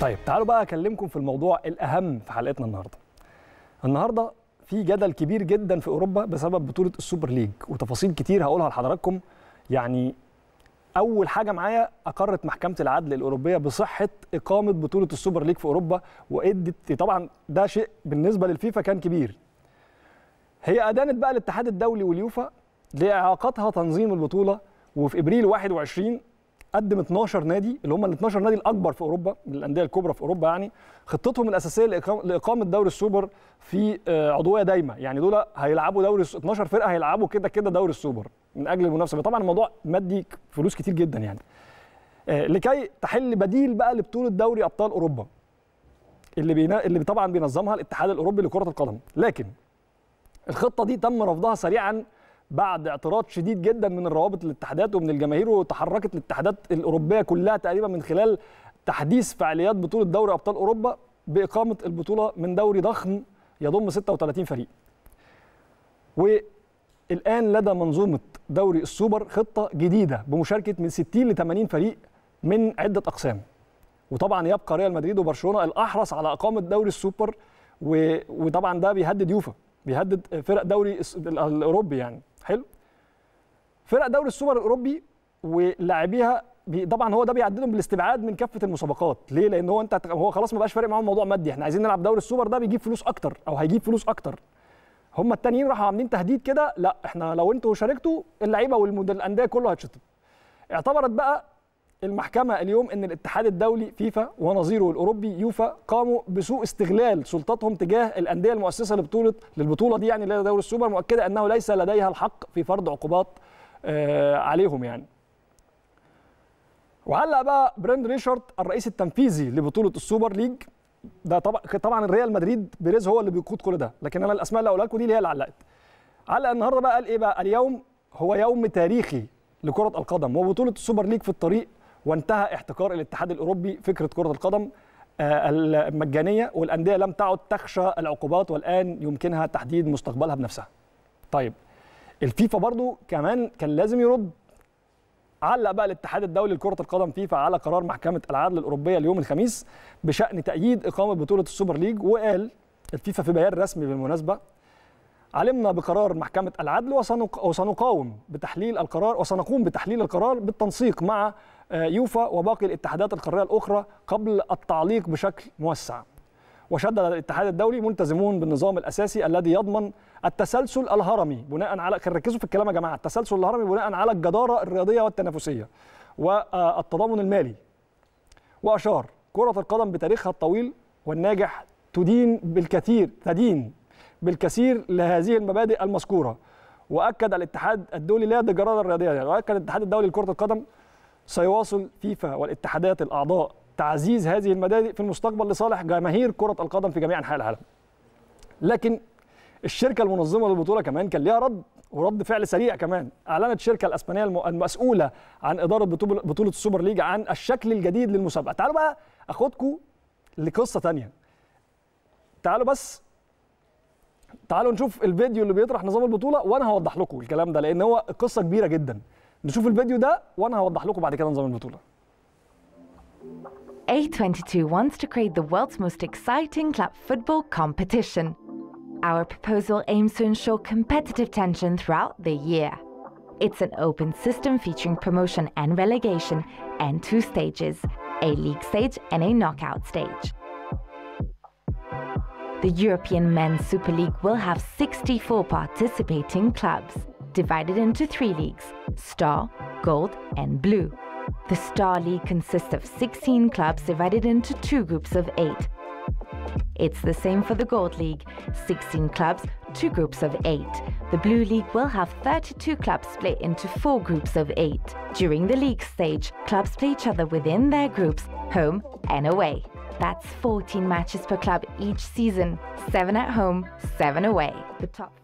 طيب تعالوا بقى اكلمكم في الموضوع الاهم في حلقتنا النهارده النهارده في جدل كبير جدا في اوروبا بسبب بطوله السوبر ليج وتفاصيل كتير هقولها لحضراتكم يعني اول حاجه معايا اقرت محكمه العدل الاوروبيه بصحه اقامه بطوله السوبر ليج في اوروبا وادت طبعا ده شيء بالنسبه للفيفا كان كبير هي ادانت بقى الاتحاد الدولي واليوفا لاعاقتها تنظيم البطوله وفي ابريل 21 قدم 12 نادي اللي هم ال 12 نادي الاكبر في اوروبا من الانديه الكبرى في اوروبا يعني خطتهم الاساسيه لاقامه دوري السوبر في آه، عضويه دايمه يعني دول هيلعبوا دوري 12 فرقه هيلعبوا كده كده دوري السوبر من اجل المنافسه طبعا الموضوع مادي فلوس كتير جدا يعني آه، لكي تحل بديل بقى لبطوله دوري ابطال اوروبا اللي بينا... اللي طبعا بينظمها الاتحاد الاوروبي لكره القدم لكن الخطه دي تم رفضها سريعا بعد اعتراض شديد جدا من الروابط الاتحادات ومن الجماهير وتحركت الاتحادات الاوروبيه كلها تقريبا من خلال تحديث فعاليات بطوله دوري ابطال اوروبا باقامه البطوله من دوري ضخم يضم 36 فريق. والان لدى منظومه دوري السوبر خطه جديده بمشاركه من 60 ل 80 فريق من عده اقسام. وطبعا يبقى ريال مدريد وبرشلونه الاحرص على اقامه دوري السوبر وطبعا ده بيهدد يوفا بيهدد فرق دوري الاوروبي يعني حلو فرق دوري السوبر الاوروبي ولاعبيها طبعا هو ده بيعدلهم بالاستبعاد من كافه المسابقات ليه لان هو انت هو خلاص ما بقاش فارق معاهم موضوع مادي احنا عايزين نلعب دوري السوبر ده بيجيب فلوس اكتر او هيجيب فلوس اكتر هم التانيين راحوا عاملين تهديد كده لا احنا لو انتوا شاركتوا اللعيبه والانديه الانديه كله هيتشطب اعتبرت بقى المحكمه اليوم ان الاتحاد الدولي فيفا ونظيره الاوروبي يوفا قاموا بسوء استغلال سلطتهم تجاه الانديه المؤسسه لبطوله للبطوله دي يعني دوري السوبر مؤكده انه ليس لديها الحق في فرض عقوبات آه، عليهم يعني وعلق بقى براند ريشارد الرئيس التنفيذي لبطوله السوبر ليج ده طبعا طبعا الريال مدريد بيريز هو اللي بيقود كل ده لكن انا الاسماء اللي اقولها لكم دي اللي هي اللي علقت علق النهارده بقى قال ايه بقى اليوم هو يوم تاريخي لكره القدم وبطوله السوبر ليج في الطريق وانتهى احتكار الاتحاد الاوروبي فكره كره القدم آه، المجانيه والانديه لم تعد تخشى العقوبات والان يمكنها تحديد مستقبلها بنفسها. طيب الفيفا برضو كمان كان لازم يرد علق بقى الاتحاد الدولي لكره القدم فيفا على قرار محكمه العدل الاوروبيه اليوم الخميس بشان تاييد اقامه بطوله السوبر ليج وقال الفيفا في بيان رسمي بالمناسبه علمنا بقرار محكمه العدل وسنقاوم بتحليل القرار وسنقوم بتحليل القرار بالتنسيق مع آه، يوفا وباقي الاتحادات القاريه الاخرى قبل التعليق بشكل موسع وشدد الاتحاد الدولي ملتزمون بالنظام الاساسي الذي يضمن التسلسل الهرمي بناء على ركزوا في الكلام يا جماعه التسلسل الهرمي بناء على الجداره الرياضيه والتنافسيه والتضامن المالي واشار كره القدم بتاريخها الطويل والناجح تدين بالكثير تدين بالكثير لهذه المبادئ المذكوره واكد الاتحاد الدولي لا الجداره الرياضيه واكد الاتحاد الدولي لكره القدم سيواصل فيفا والاتحادات الأعضاء تعزيز هذه المبادئ في المستقبل لصالح جماهير كرة القدم في جميع أنحاء العالم لكن الشركة المنظمة للبطولة كمان كان ليها رد ورد فعل سريع كمان أعلنت الشركة الأسبانية المسؤولة عن إدارة بطولة السوبر ليج عن الشكل الجديد للمسابقة تعالوا بقى أخدكم لقصة تانية تعالوا بس تعالوا نشوف الفيديو اللي بيطرح نظام البطولة وأنا هوضح لكم الكلام ده لأن هو قصة كبيرة جداً نشوف الفيديو ده وانا هوضح لكم بعد كده نظام البطوله A22 wants to create the world's most exciting club football competition. Our proposal aims to ensure competitive tension throughout the year. It's an open system featuring promotion and relegation and two stages, a league stage and a knockout stage. The European Men's Super League will have 64 participating clubs divided into three leagues Star, Gold, and Blue. The Star League consists of 16 clubs divided into two groups of eight. It's the same for the Gold League 16 clubs, two groups of eight. The Blue League will have 32 clubs split into four groups of eight. During the league stage, clubs play each other within their groups, home and away. That's 14 matches per club each season, seven at home, seven away. The top